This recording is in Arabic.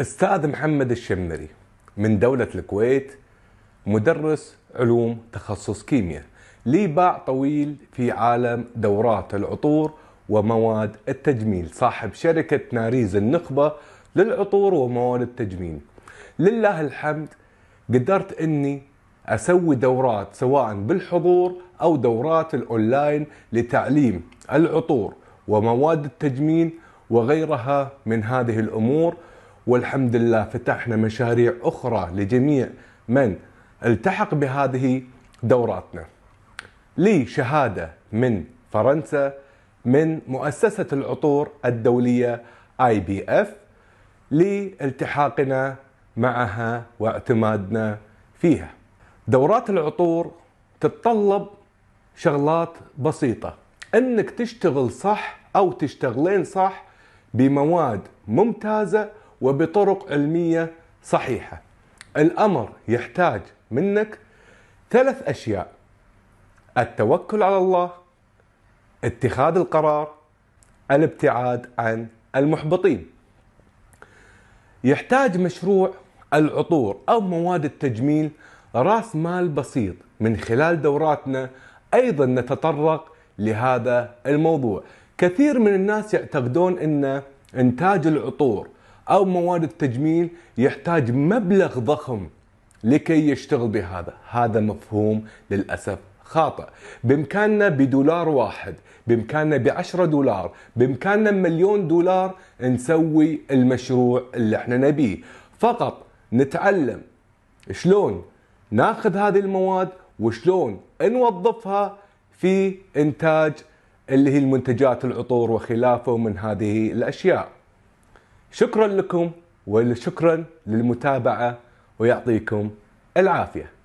استاذ محمد الشمري من دولة الكويت مدرس علوم تخصص كيمياء لي باع طويل في عالم دورات العطور ومواد التجميل صاحب شركة ناريز النخبة للعطور ومواد التجميل لله الحمد قدرت اني اسوي دورات سواء بالحضور او دورات الاونلاين لتعليم العطور ومواد التجميل وغيرها من هذه الامور والحمد لله فتحنا مشاريع أخرى لجميع من التحق بهذه دوراتنا لي شهادة من فرنسا من مؤسسة العطور الدولية اي بي اف لالتحاقنا معها واعتمادنا فيها. دورات العطور تتطلب شغلات بسيطة انك تشتغل صح او تشتغلين صح بمواد ممتازة وبطرق علمية صحيحة الأمر يحتاج منك ثلاث أشياء التوكل على الله اتخاذ القرار الابتعاد عن المحبطين يحتاج مشروع العطور أو مواد التجميل راس مال بسيط من خلال دوراتنا أيضا نتطرق لهذا الموضوع كثير من الناس يعتقدون أن إنتاج العطور او مواد التجميل يحتاج مبلغ ضخم لكي يشتغل بهذا هذا مفهوم للاسف خاطئ بامكاننا بدولار واحد بامكاننا بعشرة دولار بامكاننا مليون دولار نسوي المشروع اللي احنا نبيه فقط نتعلم شلون ناخذ هذه المواد وشلون نوظفها في انتاج اللي هي المنتجات العطور وخلافه من هذه الاشياء شكرا لكم وشكرا للمتابعة ويعطيكم العافية